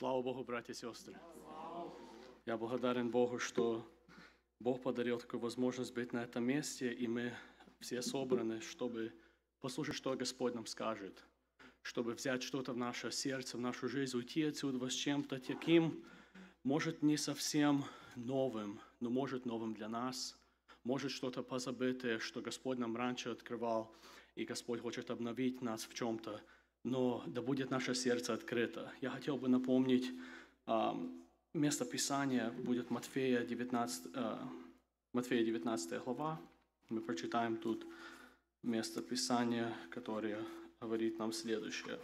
Слава Богу, братья и сестры. Я благодарен Богу, что Бог подарил такую возможность быть на этом месте, и мы все собраны, чтобы послушать, что Господь нам скажет, чтобы взять что-то в наше сердце, в нашу жизнь, уйти отсюда с чем-то таким, может, не совсем новым, но может новым для нас, может что-то позабытое, что Господь нам раньше открывал, и Господь хочет обновить нас в чем-то, но да будет наше сердце открыто. Я хотел бы напомнить, а, место Писания будет Матфея 19, а, Матфея 19 глава. Мы прочитаем тут место Писания, которое говорит нам следующее.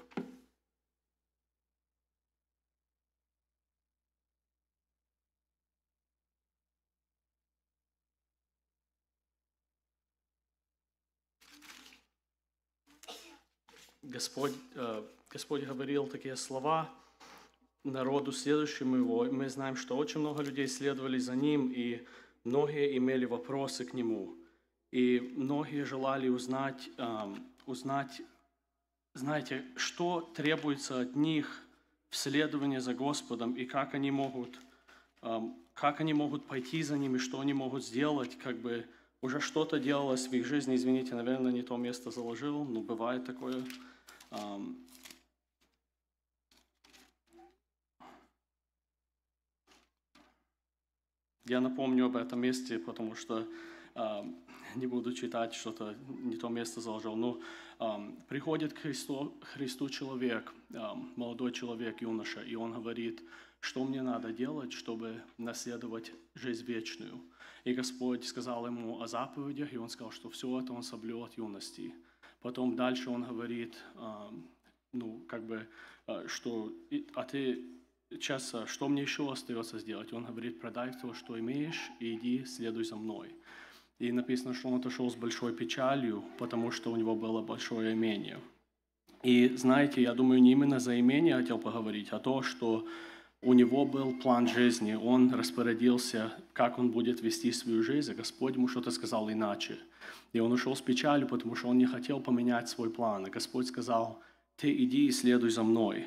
Господь, э, Господь говорил такие слова народу, следующему его. Мы знаем, что очень много людей следовали за ним, и многие имели вопросы к нему. И многие желали узнать, эм, узнать, знаете, что требуется от них в следовании за Господом, и как они могут, эм, как они могут пойти за Ними, что они могут сделать, как бы уже что-то делалось в их жизни, извините, наверное, не то место заложил, но бывает такое. Um, я напомню об этом месте, потому что um, не буду читать что-то, не то место заложил. Но ну, um, приходит к Христу, Христу человек, um, молодой человек, юноша, и он говорит, что мне надо делать, чтобы наследовать жизнь вечную. И Господь сказал ему о заповедях, и он сказал, что все это он соблюл от юности. Потом дальше он говорит, а, ну, как бы, а, что, а ты сейчас, а, что мне еще остается сделать? Он говорит, продай то, что имеешь, и иди, следуй за мной. И написано, что он отошел с большой печалью, потому что у него было большое имение. И знаете, я думаю, не именно за имение хотел поговорить, а то, что у него был план жизни, он распорядился, как он будет вести свою жизнь, а Господь ему что-то сказал иначе. И он ушел с печалью, потому что он не хотел поменять свой план. И а Господь сказал, ты иди и следуй за мной.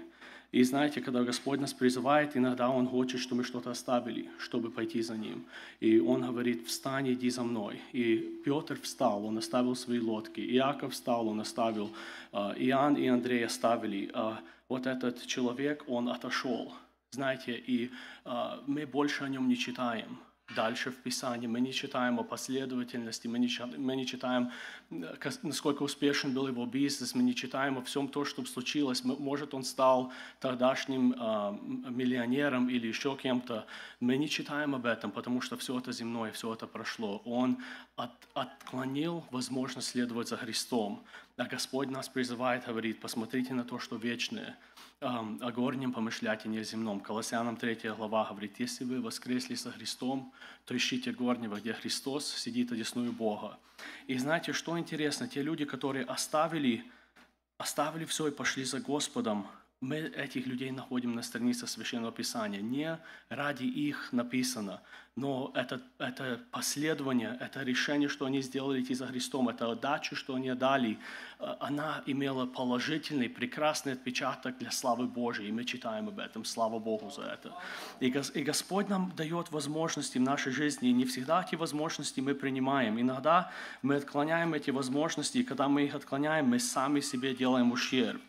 И знаете, когда Господь нас призывает, иногда Он хочет, чтобы мы что-то оставили, чтобы пойти за Ним. И Он говорит, встань, иди за мной. И Петр встал, он оставил свои лодки. Иаков встал, он оставил. Э, Иоанн и Андрей оставили. Э, вот этот человек, он отошел знаете, и э, мы больше о нем не читаем. Дальше в Писании мы не читаем о последовательности, мы не, мы не читаем, э, насколько успешен был его бизнес, мы не читаем о всем том, что случилось. Может, он стал тогдашним э, миллионером или еще кем-то. Мы не читаем об этом, потому что все это земное, все это прошло. Он от, отклонил возможность следовать за Христом. А Господь нас призывает, говорит, посмотрите на то, что вечное – о горнем помышлять и не о земном. Колоссянам 3 глава говорит, если вы воскресли со Христом, то ищите горнего, где Христос сидит одесную Бога. И знаете, что интересно, те люди, которые оставили, оставили все и пошли за Господом, мы этих людей находим на странице Священного Писания. Не ради их написано, но это, это последование, это решение, что они сделали идти за Христом, это отдача, что они дали, э, она имела положительный, прекрасный отпечаток для славы Божией. И мы читаем об этом, слава Богу за это. И, и Господь нам дает возможности в нашей жизни, и не всегда эти возможности мы принимаем. Иногда мы отклоняем эти возможности, и когда мы их отклоняем, мы сами себе делаем ущерб.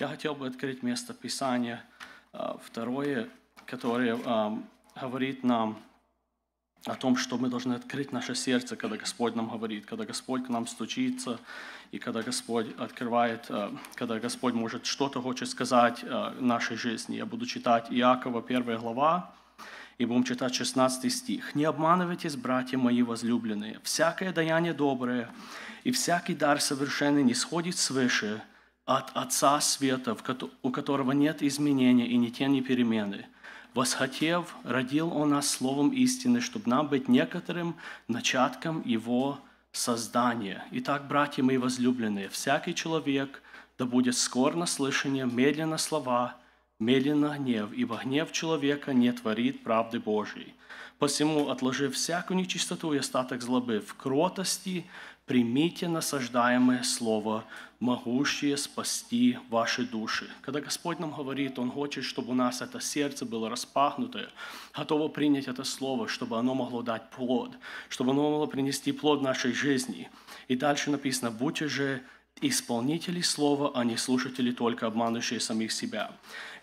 Я хотел бы открыть место Писания а, второе, которое а, говорит нам о том, что мы должны открыть наше сердце, когда Господь нам говорит, когда Господь к нам стучится, и когда Господь открывает, а, когда Господь может что-то хочет сказать нашей жизни. Я буду читать Иакова 1 глава, и будем читать 16 стих. «Не обманывайтесь, братья мои возлюбленные, всякое даяние доброе и всякий дар совершенный не сходит свыше, от Отца Света, у которого нет изменения и ни тени перемены. Восхотев, родил Он нас словом истины, чтобы нам быть некоторым начатком Его создания. Итак, братья мои возлюбленные, всякий человек да будет скор на слышание, медленно слова, медленно гнев, ибо гнев человека не творит правды Божьей. Посему, отложив всякую нечистоту и остаток злобы в кротости, примите насаждаемое слово, могущее спасти ваши души. Когда Господь нам говорит, Он хочет, чтобы у нас это сердце было распахнутое, готово принять это слово, чтобы оно могло дать плод, чтобы оно могло принести плод нашей жизни. И дальше написано, будьте же исполнители слова, а не слушатели, только обманывающие самих себя.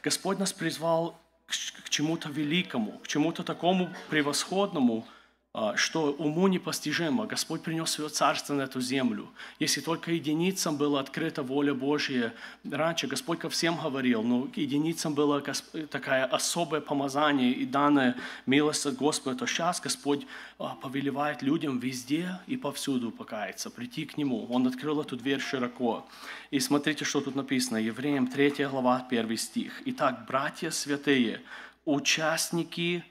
Господь нас призвал к чему-то великому, к чему-то такому превосходному – а, что уму непостижимо. Господь принес свое царство на эту землю. Если только единицам была открыта воля Божья, раньше Господь ко всем говорил, но единицам было такое особое помазание и данная милость от Господа, то сейчас Господь а, повелевает людям везде и повсюду покаяться, прийти к Нему. Он открыл эту дверь широко. И смотрите, что тут написано. Евреям 3 глава, 1 стих. «Итак, братья святые, участники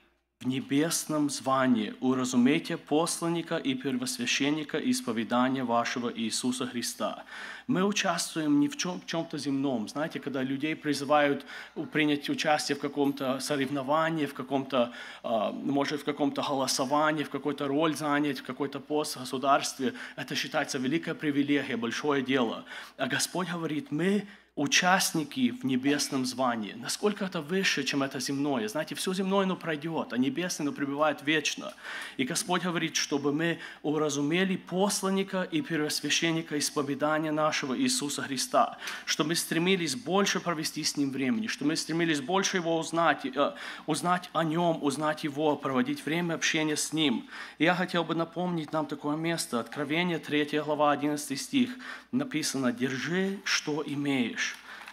в небесном звании уразумейте посланника и первосвященника исповедания вашего Иисуса Христа. Мы участвуем не в чем, чем-то земном. Знаете, когда людей призывают принять участие в каком-то соревновании, в каком-то, а, может, в каком-то голосовании, в какой-то роль занять, в какой-то пост в государстве, это считается великая привилегия, большое дело. А Господь говорит, мы участники в небесном звании. Насколько это выше, чем это земное. Знаете, все земное, оно пройдет, а небесное, оно пребывает вечно. И Господь говорит, чтобы мы уразумели посланника и первосвященника исповедания нашего Иисуса Христа, чтобы мы стремились больше провести с Ним времени, чтобы мы стремились больше Его узнать, э, узнать о Нем, узнать Его, проводить время общения с Ним. И я хотел бы напомнить нам такое место, Откровение 3 глава 11 стих, написано «Держи, что имеешь»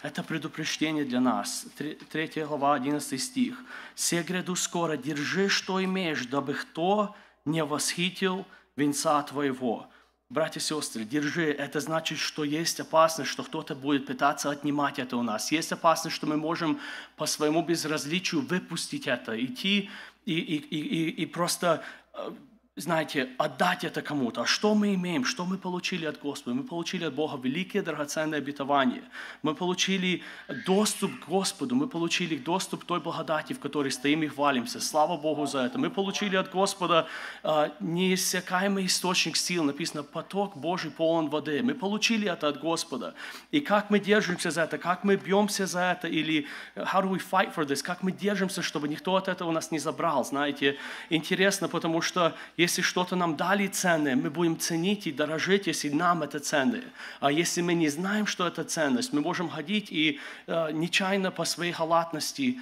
Это предупреждение для нас. 3 глава, 11 стих. «Се гряду скоро, держи, что имеешь, дабы кто не восхитил венца твоего». Братья и сестры, держи. Это значит, что есть опасность, что кто-то будет пытаться отнимать это у нас. Есть опасность, что мы можем по своему безразличию выпустить это, идти и, и, и, и просто э, знаете, отдать это кому-то. А что мы имеем? Что мы получили от Господа? Мы получили от Бога великие драгоценные обетования. Мы получили доступ к Господу. Мы получили доступ к той благодати, в которой стоим и хвалимся. Слава Богу за это. Мы получили от Господа э, неиссякаемый источник сил. Написано, поток Божий полон воды. Мы получили это от Господа. И как мы держимся за это? Как мы бьемся за это? Или э, how do we fight for this? Как мы держимся, чтобы никто от этого нас не забрал? Знаете, интересно, потому что если если что-то нам дали ценное, мы будем ценить и дорожить, если нам это ценное. А если мы не знаем, что это ценность, мы можем ходить и э, нечаянно по своей халатности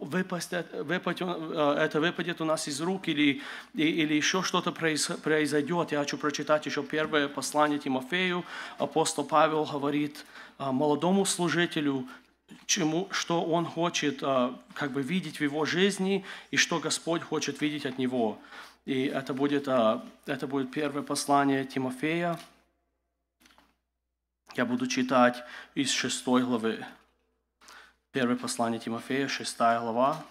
выпасть, выпасть, э, это выпадет у нас из рук или, или еще что-то произойдет. Я хочу прочитать еще первое послание Тимофею. Апостол Павел говорит э, молодому служителю, чему, что он хочет э, как бы видеть в его жизни и что Господь хочет видеть от него. И это будет, а, это будет первое послание Тимофея. Я буду читать из шестой главы. Первое послание Тимофея, шестая глава.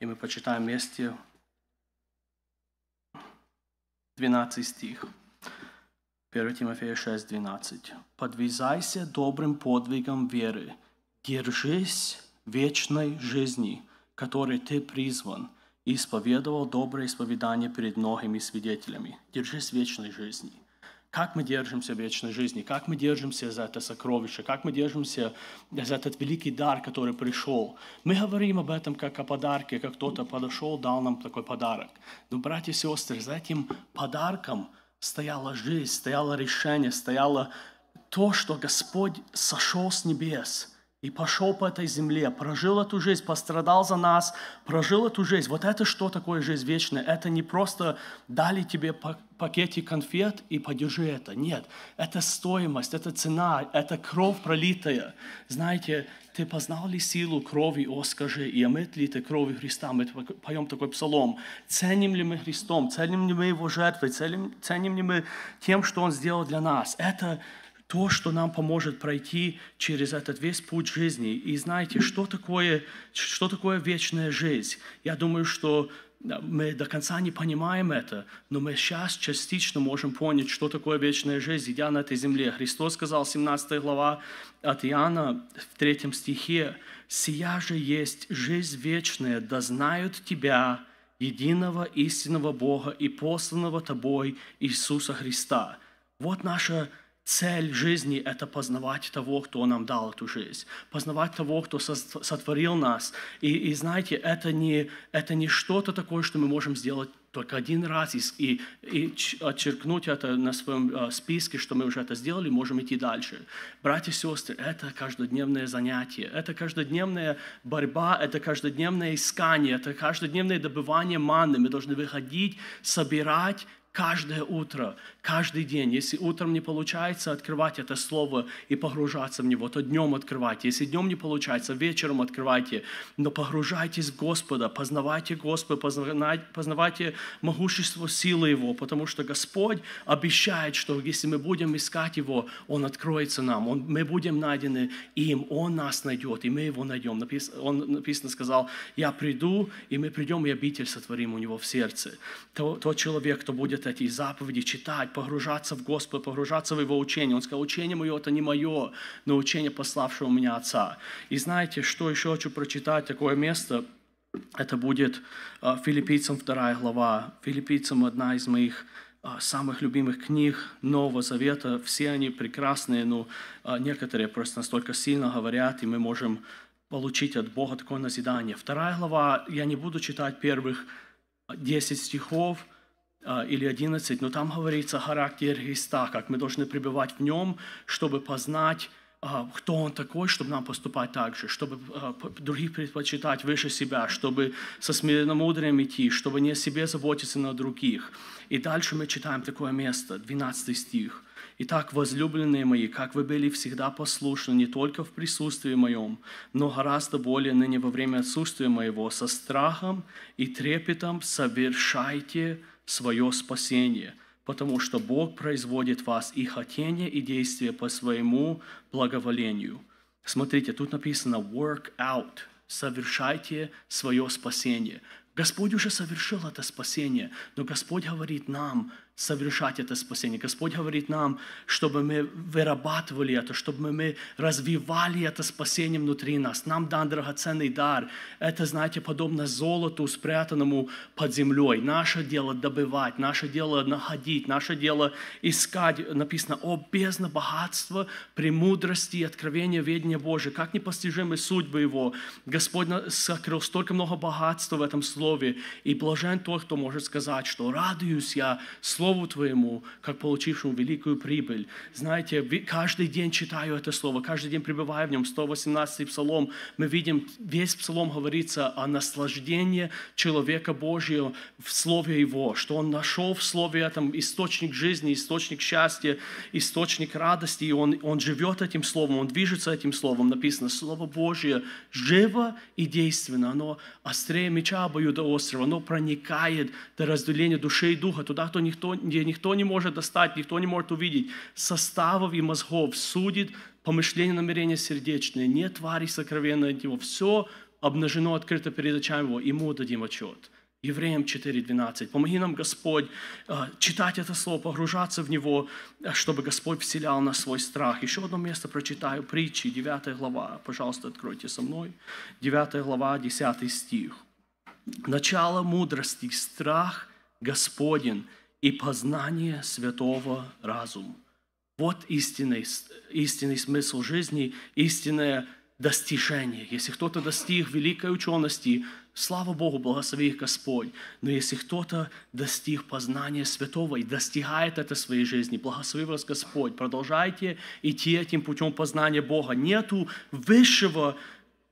И мы почитаем вместе 12 стих. 1 Тимофея 6, 12. «Подвязайся добрым подвигом веры, держись вечной жизни, которой ты призван – и исповедовал доброе исповедание перед многими свидетелями. Держись вечной жизни. Как мы держимся в вечной жизни? Как мы держимся за это сокровище? Как мы держимся за этот великий дар, который пришел? Мы говорим об этом как о подарке, как кто-то подошел, дал нам такой подарок. Но, братья и сестры, за этим подарком стояла жизнь, стояло решение, стояло то, что Господь сошел с небес – и пошел по этой земле, прожил эту жизнь, пострадал за нас, прожил эту жизнь. Вот это что такое жизнь вечная? Это не просто дали тебе пакетик конфет и подержи это. Нет, это стоимость, это цена, это кровь пролитая. Знаете, ты познал ли силу крови, о, скажи, и омыт ли ты кровью Христа? Мы поем такой псалом. Ценим ли мы Христом, ценим ли мы Его жертвой, ценим, ценим ли мы тем, что Он сделал для нас? Это то, что нам поможет пройти через этот весь путь жизни. И знаете, что такое, что такое вечная жизнь? Я думаю, что мы до конца не понимаем это, но мы сейчас частично можем понять, что такое вечная жизнь, идя на этой земле. Христос сказал, 17 глава от Иоанна в 3 стихе, «Сия же есть жизнь вечная, да знают Тебя, единого истинного Бога и посланного Тобой Иисуса Христа». Вот наша Цель жизни – это познавать того, кто нам дал эту жизнь, познавать того, кто сотворил нас. И, и знаете, это не, это не что-то такое, что мы можем сделать только один раз и, и отчеркнуть это на своем э, списке, что мы уже это сделали, можем идти дальше. Братья и сестры, это каждодневное занятие, это каждодневная борьба, это каждодневное искание, это каждодневное добывание манны. Мы должны выходить, собирать каждое утро, Каждый день, если утром не получается открывать это слово и погружаться в него, то днем открывайте. Если днем не получается, вечером открывайте. Но погружайтесь в Господа, познавайте Господа, познавайте могущество силы Его, потому что Господь обещает, что если мы будем искать Его, Он откроется нам, он, мы будем найдены им, Он нас найдет, и мы Его найдем. Напис, он написано сказал, я приду, и мы придем и обитель сотворим у Него в сердце. То, тот человек, кто будет эти заповеди читать, погружаться в Господа, погружаться в Его учение. Он сказал, учение мое – это не мое, но учение пославшего меня Отца. И знаете, что еще хочу прочитать, такое место? Это будет а, Филиппийцам 2 глава. Филиппийцам одна из моих а, самых любимых книг Нового Завета. Все они прекрасные, но а, некоторые просто настолько сильно говорят, и мы можем получить от Бога такое назидание. Вторая глава, я не буду читать первых 10 стихов – Э, или 11, но там говорится характер Христа, как мы должны пребывать в нем, чтобы познать, э, кто он такой, чтобы нам поступать так же, чтобы э, других предпочитать выше себя, чтобы со смиренномудрием идти, чтобы не о себе заботиться, но о других. И дальше мы читаем такое место, 12 стих – Итак, возлюбленные мои, как вы были всегда послушны не только в присутствии моем, но гораздо более ныне во время отсутствия моего, со страхом и трепетом совершайте свое спасение, потому что Бог производит в вас и хотение, и действие по своему благоволению. Смотрите, тут написано «work out», совершайте свое спасение. Господь уже совершил это спасение, но Господь говорит нам, совершать это спасение. Господь говорит нам, чтобы мы вырабатывали это, чтобы мы развивали это спасение внутри нас. Нам дан драгоценный дар. Это, знаете, подобно золоту, спрятанному под землей. Наше дело добывать, наше дело находить, наше дело искать. Написано, о бездна богатства, премудрости и откровения ведения Божия. Как непостижимы судьбы Его. Господь сокрыл столько много богатства в этом слове. И блажен тот, кто может сказать, что радуюсь я, слушаю Слову Твоему, как получившему великую прибыль. Знаете, каждый день читаю это Слово, каждый день пребываю в нем. 118 Псалом, мы видим, весь Псалом говорится о наслаждении человека Божьего в Слове Его, что он нашел в Слове этом источник жизни, источник счастья, источник радости, и он, он живет этим Словом, он движется этим Словом. Написано, Слово Божье живо и действенно, оно острее меча обоюдоострого, оно проникает до разделения души и духа, туда, кто никто никто, где никто не может достать, никто не может увидеть, составов и мозгов судит помышления, намерения сердечные, не твари сокровенное него, а все обнажено, открыто перед очами его, ему дадим отчет. Евреям 4.12. Помоги нам, Господь, а, читать это слово, погружаться в него, а, чтобы Господь вселял на свой страх. Еще одно место прочитаю, притчи, 9 глава. Пожалуйста, откройте со мной. 9 глава, 10 стих. Начало мудрости, страх Господень – и познание святого разума. Вот истинный, истинный смысл жизни, истинное достижение. Если кто-то достиг великой учености, слава Богу, благослови их Господь. Но если кто-то достиг познания святого и достигает это в своей жизни, благослови вас Господь. Продолжайте идти этим путем познания Бога. Нету высшего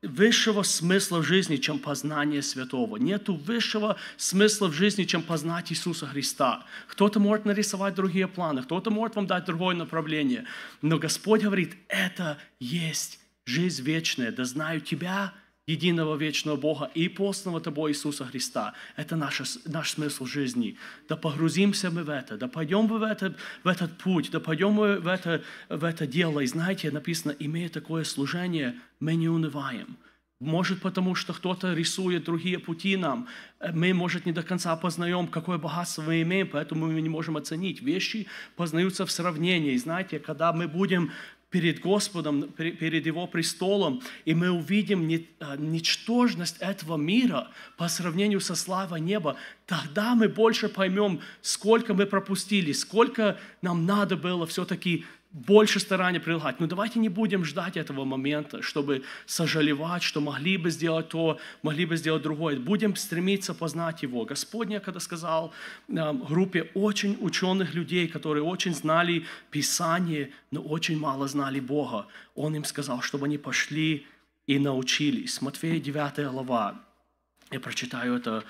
высшего смысла в жизни, чем познание святого. Нет высшего смысла в жизни, чем познать Иисуса Христа. Кто-то может нарисовать другие планы, кто-то может вам дать другое направление. Но Господь говорит, это есть жизнь вечная. Да знаю тебя, единого вечного Бога и постного Тобой Иисуса Христа. Это наш, наш смысл жизни. Да погрузимся мы в это, да пойдем мы в, это, в этот путь, да пойдем мы в это, в это дело. И знаете, написано, имея такое служение, мы не унываем. Может, потому что кто-то рисует другие пути нам. Мы, может, не до конца познаем, какое богатство мы имеем, поэтому мы не можем оценить. Вещи познаются в сравнении. И знаете, когда мы будем перед Господом, перед Его престолом, и мы увидим э, ничтожность этого мира по сравнению со славой неба тогда мы больше поймем, сколько мы пропустили, сколько нам надо было все-таки больше старания прилагать. Но давайте не будем ждать этого момента, чтобы сожалевать, что могли бы сделать то, могли бы сделать другое. Будем стремиться познать Его. Господь когда сказал э, группе очень ученых людей, которые очень знали Писание, но очень мало знали Бога, Он им сказал, чтобы они пошли и научились. Матфея 9 глава. Я прочитаю это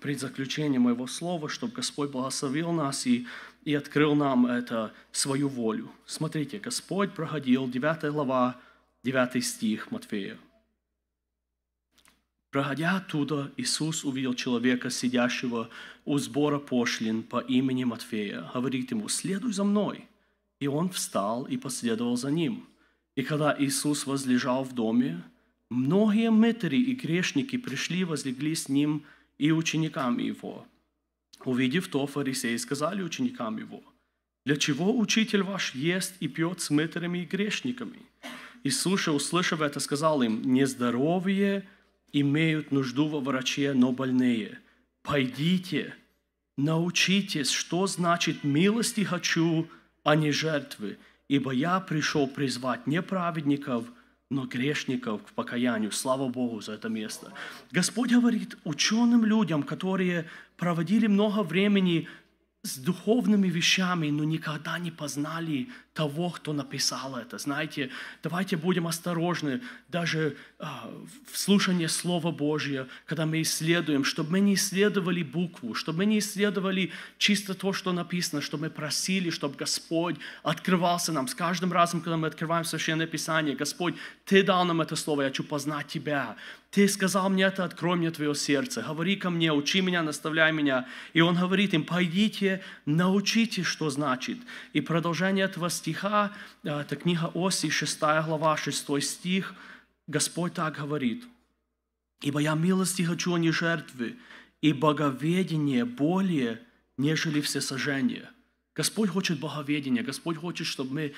предзаключение моего слова, чтобы Господь благословил нас и, и открыл нам это, свою волю. Смотрите, Господь проходил 9 глава, 9 стих Матфея. Проходя оттуда, Иисус увидел человека, сидящего у сбора пошлин по имени Матфея. Говорит ему, следуй за мной. И он встал и последовал за ним. И когда Иисус возлежал в доме, многие мытари и грешники пришли, возлегли с ним – и ученикам его. Увидев то, фарисеи сказали ученикам его, «Для чего учитель ваш ест и пьет с мытарями и грешниками?» И слушая, услышав это, сказал им, «Нездоровые имеют нужду во враче, но больные. Пойдите, научитесь, что значит «милости хочу, а не жертвы, ибо я пришел призвать не праведников, но грешников к покаянию. Слава Богу за это место. Господь говорит ученым людям, которые проводили много времени с духовными вещами, но никогда не познали того, кто написал это. Знаете, давайте будем осторожны даже а, в слушании Слова Божьего, когда мы исследуем, чтобы мы не исследовали букву, чтобы мы не исследовали чисто то, что написано, чтобы мы просили, чтобы Господь открывался нам. С каждым разом, когда мы открываем Священное Писание, Господь, Ты дал нам это Слово, я хочу познать Тебя. Ты сказал мне это, открой мне твое сердце, говори ко мне, учи меня, наставляй меня. И он говорит им, пойдите, научите, что значит. И продолжение этого стиха стиха, это книга Оси, 6 глава, 6 стих, Господь так говорит. «Ибо я милости хочу, а не жертвы, и боговедение более, нежели все всесожжение». Господь хочет боговедения, Господь хочет, чтобы мы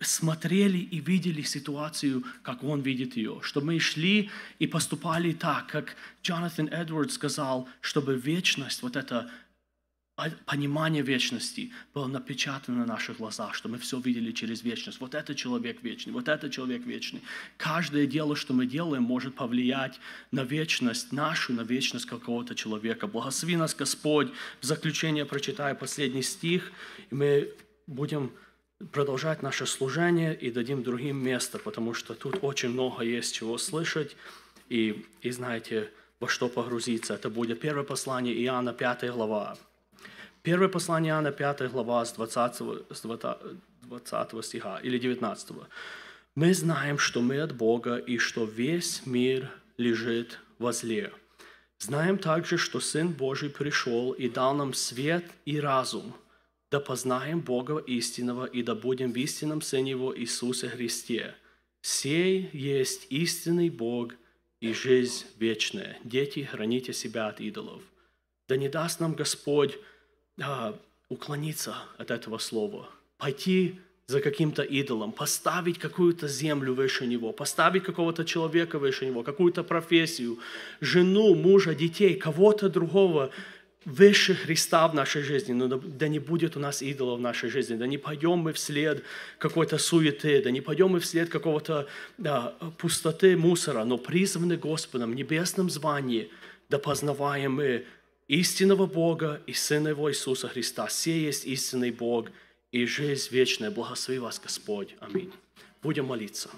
смотрели и видели ситуацию, как Он видит ее, чтобы мы шли и поступали так, как Джонатан Эдвардс сказал, чтобы вечность, вот эта. А понимание вечности было напечатано на наших глазах, что мы все видели через вечность. Вот этот человек вечный, вот этот человек вечный. Каждое дело, что мы делаем, может повлиять на вечность нашу, на вечность какого-то человека. Благослови нас, Господь. В заключение прочитаю последний стих, и мы будем продолжать наше служение и дадим другим место, потому что тут очень много есть чего слышать. И, и знаете, во что погрузиться. Это будет первое послание Иоанна, 5 глава. Первое послание Иоанна, 5 глава, с 20, с 20 стиха или 19. «Мы знаем, что мы от Бога и что весь мир лежит во зле. Знаем также, что Сын Божий пришел и дал нам свет и разум, да познаем Бога истинного и да будем в истинном Сыне Его Иисусе Христе. Сей есть истинный Бог и жизнь вечная. Дети, храните себя от идолов. Да не даст нам Господь а, уклониться от этого слова, пойти за каким-то идолом, поставить какую-то землю выше него, поставить какого-то человека выше него, какую-то профессию, жену, мужа, детей, кого-то другого выше Христа в нашей жизни, но да не будет у нас идола в нашей жизни, да не пойдем мы вслед какой-то суеты, да не пойдем мы вслед какого-то да, пустоты, мусора, но призваны Господом в небесном звании, да познаваем мы истинного Бога и Сына Его Иисуса Христа. Все есть истинный Бог и жизнь вечная. Благослови вас, Господь. Аминь. Будем молиться.